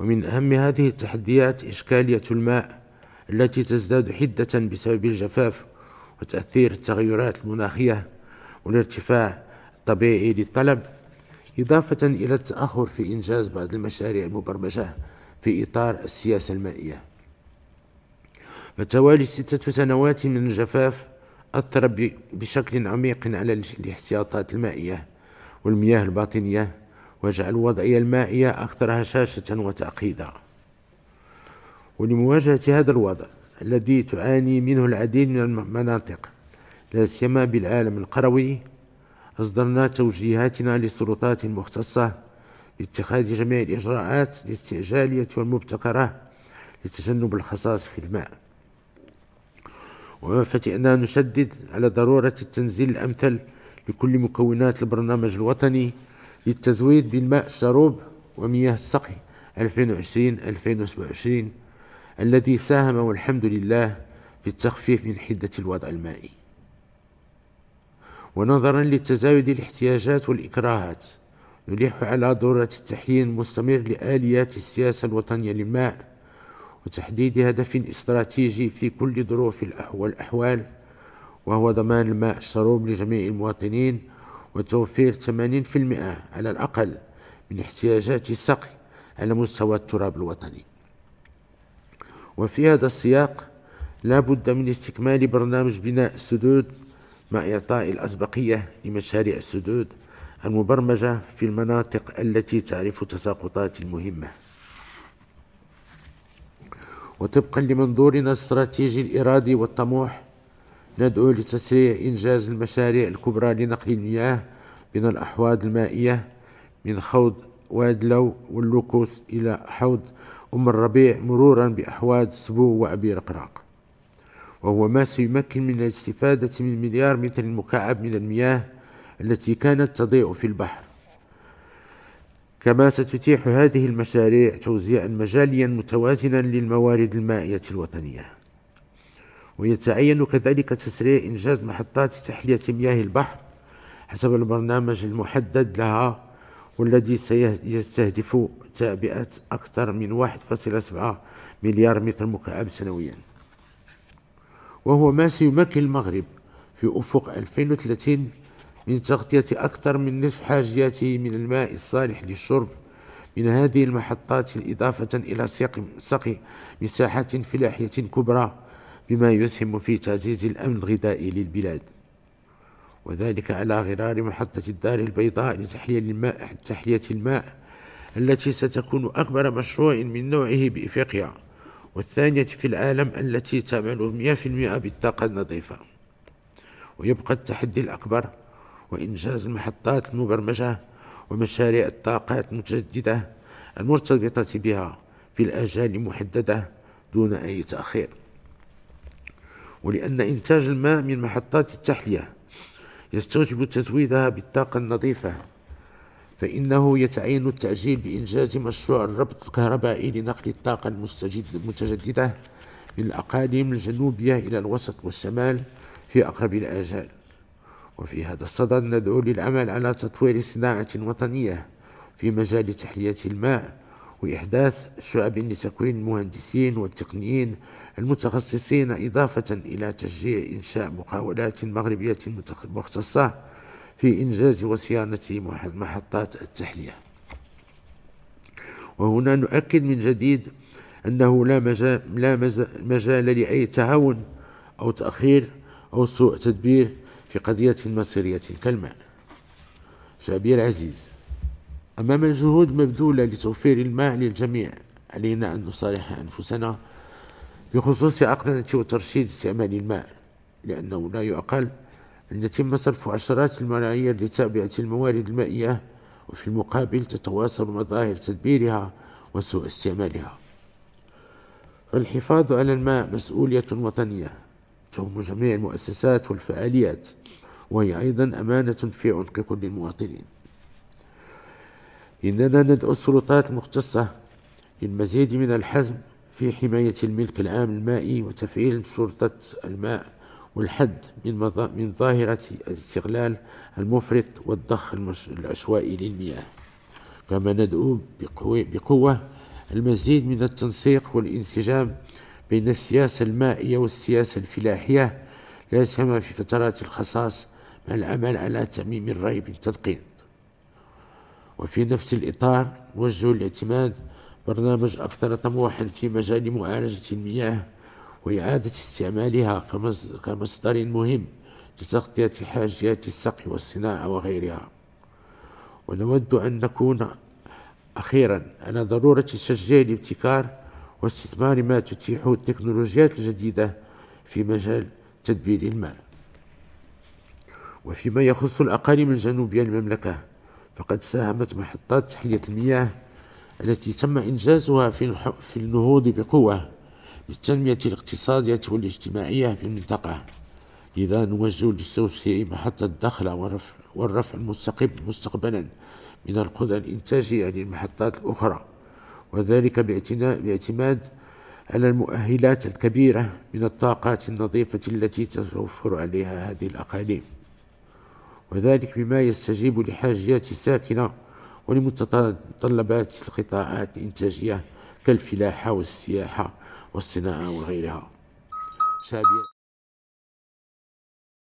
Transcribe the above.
ومن أهم هذه التحديات إشكالية الماء التي تزداد حدة بسبب الجفاف وتأثير التغيرات المناخية والارتفاع الطبيعي للطلب إضافة إلى التأخر في إنجاز بعض المشاريع المبرمجة في إطار السياسة المائية فتوالي ستة سنوات من الجفاف أثر بشكل عميق على الاحتياطات المائية والمياه الباطنية واجعل الوضعية المائية أكثر هشاشة وتعقيدا ولمواجهة هذا الوضع الذي تعاني منه العديد من المناطق لا سيما بالعالم القروي أصدرنا توجيهاتنا للسلطات المختصة لاتخاذ جميع الإجراءات الاستعجالية والمبتكرة لتجنب الخصاص في الماء وما فتئنا نشدد على ضرورة التنزيل الأمثل لكل مكونات البرنامج الوطني للتزويد بالماء الشروب ومياه السقي 2020-2027 الذي ساهم والحمد لله في التخفيف من حدة الوضع المائي ونظرا لتزايد الاحتياجات والإكراهات نلح على ضرورة التحيين المستمر لآليات السياسة الوطنية للماء وتحديد هدف استراتيجي في كل ظروف الأحوال وهو ضمان الماء الشروب لجميع المواطنين وتوفير 80% على الأقل من احتياجات السقي على مستوى التراب الوطني وفي هذا السياق لا بد من استكمال برنامج بناء السدود مع إعطاء الأسبقية لمشاريع السدود المبرمجة في المناطق التي تعرف تساقطات مهمة وطبقا لمنظورنا الاستراتيجي الإرادي والطموح ندعو لتسريع إنجاز المشاريع الكبرى لنقل المياه من الأحواض المائية من خوض واد لو واللوكوس إلى حوض أم الربيع مرورا بأحواض سبو وأبي رقراق وهو ما سيمكن من الاستفادة من مليار متر مكعب من المياه التي كانت تضيع في البحر كما ستتيح هذه المشاريع توزيعا مجاليا متوازنا للموارد المائية الوطنية ويتعين كذلك تسريع إنجاز محطات تحلية مياه البحر حسب البرنامج المحدد لها والذي سيستهدف تعبئة أكثر من 1.7 مليار متر مكعب سنويا وهو ما سيمكن المغرب في أفق 2030 من تغطية أكثر من نصف حاجياته من الماء الصالح للشرب من هذه المحطات إضافة إلى سقي مساحات فلاحية كبرى بما يسهم في تعزيز الأمن الغذائي للبلاد وذلك على غرار محطة الدار البيضاء لتحلية الماء, تحلية الماء التي ستكون أكبر مشروع من نوعه بإفريقيا والثانية في العالم التي تعمل 100% بالطاقة النظيفة ويبقى التحدي الأكبر وإنجاز المحطات المبرمجة ومشاريع الطاقات المتجددة المرتبطة بها في الآجال المحددة دون أي تأخير ولأن إنتاج الماء من محطات التحلية يستوجب تزويدها بالطاقة النظيفة فإنه يتعين التأجيل بإنجاز مشروع الربط الكهربائي لنقل الطاقة المتجددة من الأقاليم الجنوبية إلى الوسط والشمال في أقرب الآجال وفي هذا الصدد ندعو للعمل على تطوير صناعة وطنية في مجال تحلية الماء وإحداث شعب لتكوين المهندسين والتقنيين المتخصصين إضافة إلى تشجيع إنشاء مقاولات مغربية مختصة في إنجاز وصيانة محطات التحلية وهنا نؤكد من جديد أنه لا مجال, لا مجال لأي تهاون أو تأخير أو سوء تدبير في قضية مصيرية كالماء شعبي العزيز أمام الجهود المبذولة لتوفير الماء للجميع علينا أن نصالح أنفسنا بخصوص أقرنة وترشيد استعمال الماء لأنه لا يعقل أن يتم صرف عشرات الملايير لتابعة الموارد المائية وفي المقابل تتواصل مظاهر تدبيرها وسوء استعمالها فالحفاظ على الماء مسؤولية وطنية تهم جميع المؤسسات والفعاليات وهي أيضا أمانة في عنق كل المواطنين إننا ندعو السلطات المختصة للمزيد من الحزم في حماية الملك العام المائي وتفعيل شرطة الماء والحد من من ظاهرة الاستغلال المفرط والضخ العشوائي للمياه كما ندعو بقوة, بقوة المزيد من التنسيق والانسجام بين السياسة المائية والسياسة الفلاحية لا في فترات الخصاص مع العمل على تعميم الري بالتدقيق وفي نفس الإطار نوجه الاعتماد برنامج أكثر طموحا في مجال معالجة المياه وإعادة استعمالها كمصدر مهم لتغطية حاجيات السقي والصناعة وغيرها ونود أن نكون أخيرا على ضرورة تشجيع الابتكار واستثمار ما تتيحه التكنولوجيات الجديدة في مجال تدبير الماء وفيما يخص الأقاليم الجنوبية المملكة فقد ساهمت محطات تحلية المياه التي تم إنجازها في النهوض بقوة للتنميه الاقتصادية والاجتماعية في المنطقة لذا نوجه للسوسي محطة الدخلة والرفع المستقب مستقبلا من القدرة الإنتاجية للمحطات الأخرى وذلك باعتماد على المؤهلات الكبيرة من الطاقات النظيفة التي تتوفر عليها هذه الأقاليم وذلك بما يستجيب لحاجيات الساكنة ولمتطلبات القطاعات الإنتاجية كالفلاحة والسياحة والصناعة وغيرها